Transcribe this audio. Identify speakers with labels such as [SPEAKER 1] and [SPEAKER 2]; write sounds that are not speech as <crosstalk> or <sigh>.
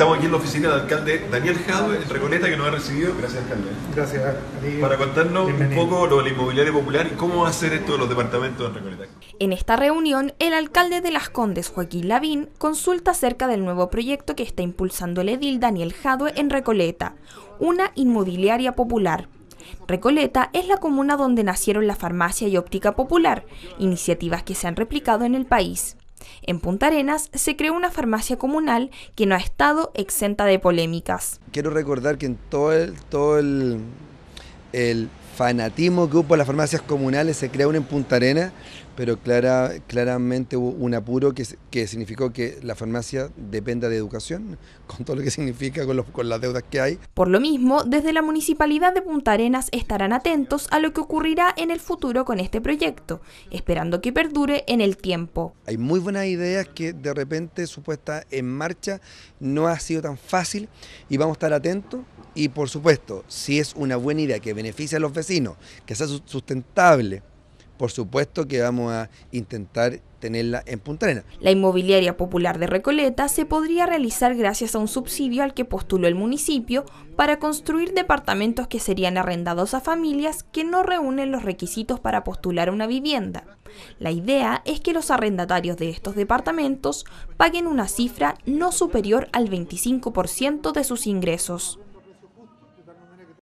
[SPEAKER 1] Estamos aquí en la oficina del alcalde Daniel Jadue, en Recoleta, que nos ha recibido. Gracias, alcalde. Gracias Para contarnos un poco lo del inmobiliario popular y cómo va a ser esto de los departamentos en Recoleta.
[SPEAKER 2] En esta reunión, el alcalde de Las Condes, Joaquín Lavín, consulta acerca del nuevo proyecto que está impulsando el edil Daniel Jadue en Recoleta, una inmobiliaria popular. Recoleta es la comuna donde nacieron la farmacia y óptica popular, iniciativas que se han replicado en el país. En Punta Arenas se creó una farmacia comunal que no ha estado exenta de polémicas.
[SPEAKER 1] Quiero recordar que en todo el, todo el, el fanatismo que hubo por las farmacias comunales, se creó en Punta Arena, pero claramente hubo un apuro que, significó que la farmacia dependa de educación, <laughs>
[SPEAKER 2] con todo lo que significa, con, con las deudas que hay. Por lo mismo, desde la Municipalidad de Punta Arenas estarán atentos a lo que ocurrirá en el futuro con este proyecto, esperando que perdure en el tiempo.
[SPEAKER 1] Hay muy buenas ideas que de repente su puesta en marcha no ha sido tan fácil y vamos a estar atentos y por supuesto, si es una buena idea que beneficie a los vecinos, que sea sustentable, por supuesto que vamos a intentar tenerla en Punta
[SPEAKER 2] La inmobiliaria popular de Recoleta se podría realizar gracias a un subsidio al que postuló el municipio para construir departamentos que serían arrendados a familias que no reúnen los requisitos para postular una vivienda. La idea es que los arrendatarios de estos departamentos paguen una cifra no superior al 25% de sus ingresos.